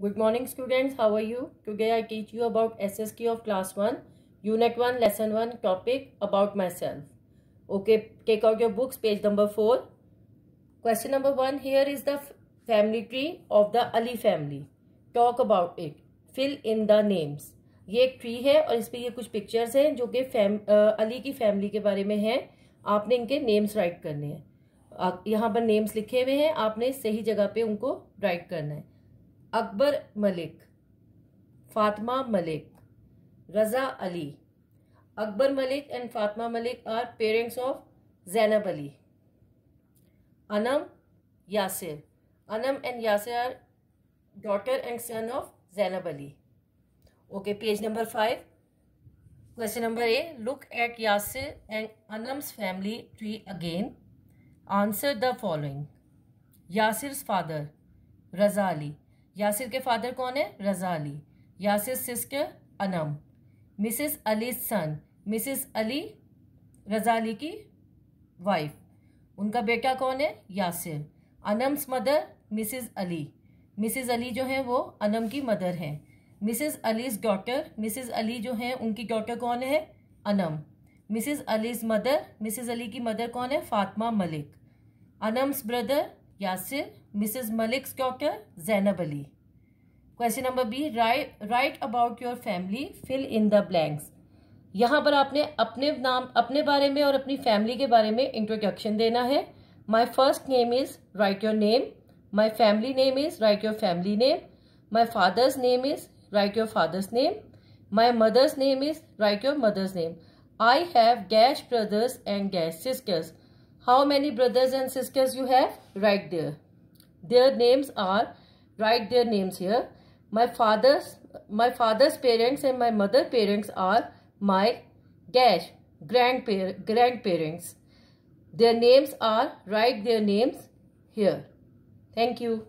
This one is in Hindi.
good morning students how are you today I teach you about SSK of class one unit one lesson one topic about myself okay take out your books page number four question number one here is the family tree of the Ali family talk about it fill in the names ये एक ट्री है और इस पर यह कुछ पिक्चर्स हैं जो कि अली की फैमिली के बारे में है आपने इनके नेम्स राइट करने हैं यहाँ पर नेम्स लिखे हुए हैं आपने सही जगह पे उनको राइट करना है Akbar Malik Fatma Malik Raza Ali Akbar Malik and Fatma Malik are parents of Zainab Ali Anam Yasir Anam and Yasir are daughter and son of Zainab Ali okay page number five question number A look at Yasir and Anam's family tree again answer the following Yasir father Raza Ali Yasir के फादर कौन है Raza Ali Yasir sister Anam Mrs Ali son Mrs Ali रजा अली की वाइफ उनका बेटा कौन है Yasir Anam's mother Mrs Ali Mrs Ali जो हैं वो अनम की मदर हैं Mrs Ali's daughter Mrs Ali जो हैं उनकी डॉटर कौन है Anam Mrs Ali's mother Mrs Ali की मदर कौन है Fatima Malik Anam's brother Yasir Mrs Malik's daughter Zainab Ali question number B write about your family fill in the blanks यहाँ पर आपने अपने नाम अपने बारे में और अपनी फैमिली के बारे में इंट्रोडक्शन देना है my first name is write your name my family name is write your family name my father's name is write your father's name my mother's name is write your mother's name I have dash brothers and dash sisters how many brothers and sisters you have write there their names are write their names here my father's my father's parents and my mother parents are my dash grandpa grandparents their names are write their names here thank you